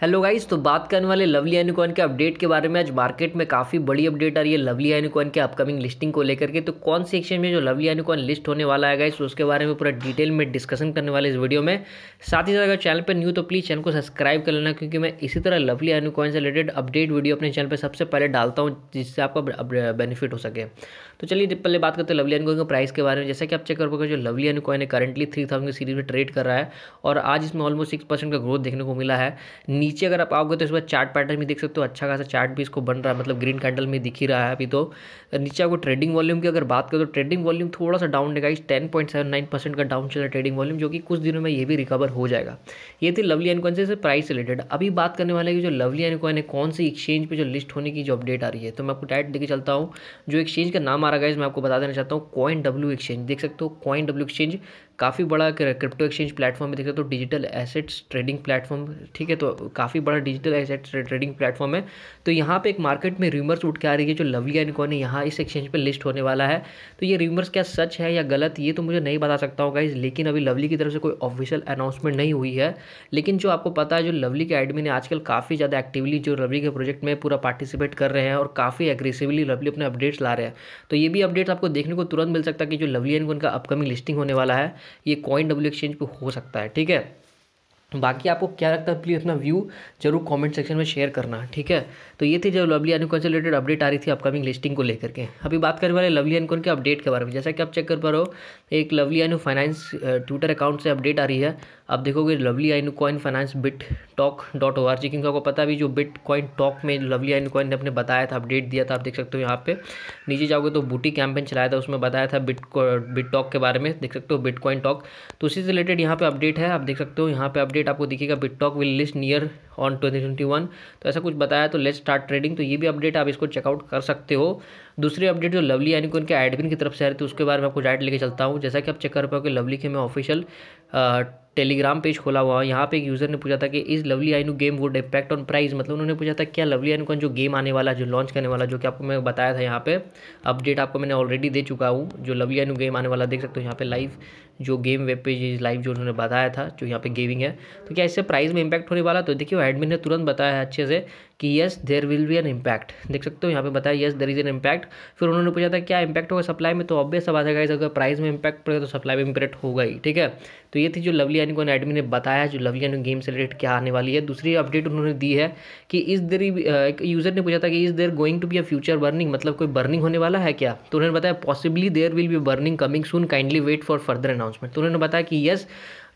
hello guys तो बात करने वाले लवली एनिकॉन के अपडेट के बारे में आज मार्केट में काफ़ी बड़ी अपडेट आ रही है लवली एनिकॉन के अपकमिंग लिस्टिंग को लेकर के तो कौन से एक्शन में जो लवली एनिकॉन लिस्ट होने वाला है गाइस उसके बारे में पूरा डिटेल में डिस्कशन करने वाले इस वीडियो में साथ ही साथ अगर चैनल पर न्यू तो प्लीज़ चैनल को सब्सक्राइब कर लेना क्योंकि मैं इसी तरह लवली एनिकॉन से रिलेटेड अपडेट वीडियो अपने चैनल पर सबसे पहले डालता हूँ जिससे आपका बेनिफिट हो सके तो चलिए पहले बात करते हैं लवली यूनिकॉर्न के प्राइस के बारे में जैसा कि आप चेक कर पाओगे जो लवली यूनिकॉर्न है करंटली थ्री थाउजेंड सीरीज में ट्रेड कर रहा है और आज इसमें ऑलमोस्ट सिक्स परसेंट का ग्रोथ देखने को मिला है नीचे अगर आप आओगे तो इस बार चार्ट पैटर्न भी देख सकते हो अच्छा खासा चार्ट भी इसको बन रहा है मतलब ग्रीन कैंडल में दिख ही रहा है अभी तो नीचे आपको ट्रेडिंग वॉल्यूम की अगर बात करें तो ट्रेडिंग वॉल्यूम थोड़ा सा डाउन है इस ten point seven nine percent का डाउन चल रहा है ट्रेडिंग वॉल्यूम जो कि कुछ दिनों में ये भी रिकवर हो जाएगा ये थी लवली एन से प्राइस रिलेटेड अभी बात करने वाले की जो लवली एन है कौन सी एक्सचेंज पर जो लिस्ट होने की जो अपडेट आ रही है तो मैं आपको डायरेक्ट देखे चलता हूँ जो एक्सचेंज का नाम आ रहा है मैं आपको बता देना चाहता हूँ कॉइन डब्ल्यू एक्सचेंज देख सकते हो कॉइन डब्ल्यू एक्सचेंज काफ़ी बड़ा क्रिप्टो एक्सचेंज प्लेटफॉर्म में देखें तो डिजिटल एसेट्स ट्रेडिंग प्लेटफॉर्म ठीक है तो काफ़ी बड़ा डिजिटल एसेट्स ट्रेडिंग प्लेटफॉर्म है तो यहाँ पे एक मार्केट में र्यूमर्स उठ के आ रही है जो लवली एंड कौन है यहाँ इस एक्सचेंज पर लिस्ट होने वाला है तो ये र्यूमर्स क्या सच है या गलत ये तो मुझे नहीं बता सकता होगा इस लेकिन अभी लवली की तरफ से कोई ऑफिशियल अनाउंसमेंट नहीं हुई है लेकिन जो आपको पता है जो लवली के एडमिन ने आजकल काफ़ी ज़्यादा एक्टिवली जो लवली के प्रोजेक्ट में पूरा पार्टिसिपेट कर रहे हैं और काफ़ी एग्रेसिवली लवली अपने अपडेट्स ला रहे हैं तो ये भी अपडेट्स आपको देखने को तुरंत मिल सकता है कि जो लवली एंड कौन का अपकमिंग लिस्टिंग होने वाला है ये कॉइन डब्ल्यू एक्सचेंज पे हो सकता है ठीक है बाकी आपको क्या लगता है प्लीज़ अपना व्यू जरूर कमेंट सेक्शन में शेयर करना ठीक है तो ये थी जो लवली एनकॉन से रिलेटेड अपडेट आ रही थी अपकमिंग लिस्टिंग को लेकर के अभी बात करने वाले लवली एनकॉन के अपडेट के बारे में जैसा कि आप चेक कर पा रहे हो एक Lovely Inu finance Twitter account से अपडेट आ रही है आप देखोगे Lovely Inu coin finance BitTalk dot O R G क्योंकि आपको पता भी जो बिट कॉइन टॉक में लवली आइन कॉइन ने अपने बताया था अपडेट दिया था आप देख सकते हो यहाँ पे नीचे जाओगे तो बूटी कैंपेन चलाया था उसमें बताया था बिट बिट टॉक के बारे में देख सकते हो बिट कॉइन टॉक तो उसी से रिलेटेड यहाँ पे अपडेट है आप देख सकते हो यहाँ पे अपडेट अपडेट आपको दिखेगा BitTalk will list near on twenty twenty one तो ऐसा कुछ बताया तो लेट स्टार्ट ट्रेडिंग तो ये भी अपडेट आप इसको चेकआउट कर सकते हो दूसरी अपडेट जो लवली यानी कि उनके एडमिन की तरफ से आ रही थी तो उसके बारे में आपको डायरेक्ट लेके चलता हूँ जैसा कि आप चेक कर पाओगे लवली के मैं ऑफिशियल टेलीग्राम पेज खोला हुआ यहाँ पे एक यूज़र ने पूछा था कि इस Lovely Inu game would impact on price मतलब उन्होंने पूछा था क्या लवली आइनू का जो गेम आने वाला जो लॉन्च करने वाला जो कि आपको मैं बताया था यहाँ पे अपडेट आपको मैंने ऑलरेडी दे चुका हूँ जो लवली आइनू गेम आने वाला देख सकते हो यहाँ पे लाइव जो गेम वेब पेज लाइव जो उन्होंने बताया था जो यहाँ पे गेमिंग है तो क्या इससे प्राइस में इम्पैक्ट होने वाला तो देखिए एडमिन ने तुरंत बताया है अच्छे से कि yes there will be an impact देख सकते हो यहाँ पे बताया yes there is an impact फिर उन्होंने पूछा था क्या इम्पैक्ट होगा सप्लाई में तो ऑब्वियस बात है गाइज अगर प्राइस में इम्पैक्ट पड़ेगा तो सप्लाई में इम्पैक्ट होगा ही ठीक है तो ये थी जो लवली एनिको एडमी ने बताया जो लवली एनिको गेम से रिलेटेड क्या आने वाली है दूसरी अपडेट उन्होंने दी है कि इस देर एक यूज़र ने पूछा था कि is there going to be a future burning मतलब कोई बर्निंग होने वाला है क्या तो उन्होंने बताया possibly there will be burning coming soon kindly wait for further announcement तो उन्होंने बताया कि यस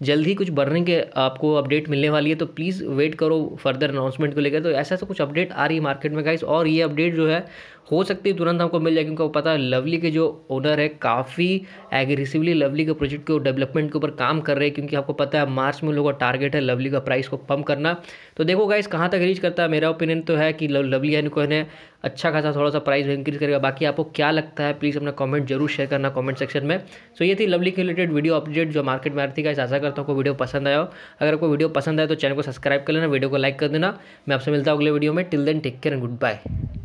जल्द ही कुछ बर्निंग के आपको अपडेट मिलने वाली है तो प्लीज़ वेट करो फर्दर अनाउंसमेंट को लेकर तो ऐसा ऐसा कुछ अपडेट आ रही है मार्केट में गाइस और ये अपडेट जो है हो सकती है तुरंत हमको मिल जाए क्योंकि आपको पता है लवली के जो ओनर है काफ़ी एग्रेसिवली लवली के प्रोजेक्ट को डेवलपमेंट के ऊपर काम कर रहे हैं क्योंकि आपको पता है मार्च में लोगों का टारगेट है लवली का प्राइस को पम्प करना तो देखो गाइस कहाँ तक रीच करता है मेरा ओपिनियन तो है कि लवली यानी को अच्छा खासा थोड़ा सा प्राइस इंक्रीज करेगा बाकी आपको क्या लगता है प्लीज़ अपना कमेंट जरूर शेयर करना कमेंट सेक्शन में सो so, ये थी लवली के रिलेटेड वीडियो अपडेट जो मार्केट में आ रही थी ऐसा करता हूँ को वीडियो पसंद आया हो अगर आपको वीडियो पसंद आया तो चैनल को सब्सक्राइब कर लेना वीडियो को लाइक कर देना मैं आपसे मिलता हूँ अगले वीडियो में till then take care and good bye